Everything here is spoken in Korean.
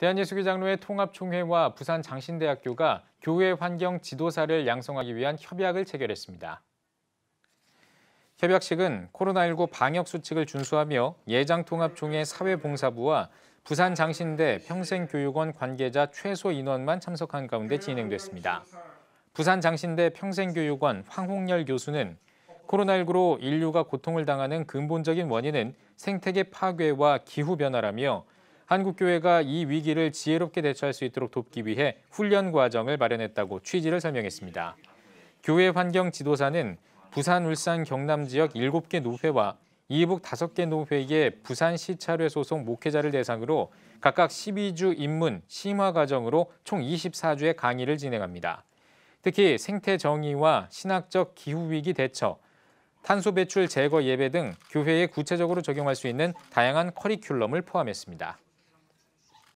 대한예수교장로회 통합총회와 부산 장신대학교가 교회 환경 지도사를 양성하기 위한 협약을 체결했습니다. 협약식은 코로나19 방역 수칙을 준수하며 예장통합총회 사회봉사부와 부산 장신대 평생교육원 관계자 최소 인원만 참석한 가운데 진행됐습니다. 부산 장신대 평생교육원 황홍열 교수는 코로나19로 인류가 고통을 당하는 근본적인 원인은 생태계 파괴와 기후변화라며 한국교회가 이 위기를 지혜롭게 대처할 수 있도록 돕기 위해 훈련 과정을 마련했다고 취지를 설명했습니다. 교회 환경 지도사는 부산, 울산, 경남 지역 7개 노회와 이북 5개 노회의 부산시 차례 소속 목회자를 대상으로 각각 12주 입문, 심화 과정으로 총 24주의 강의를 진행합니다. 특히 생태 정의와 신학적 기후위기 대처, 탄소 배출 제거 예배 등 교회에 구체적으로 적용할 수 있는 다양한 커리큘럼을 포함했습니다.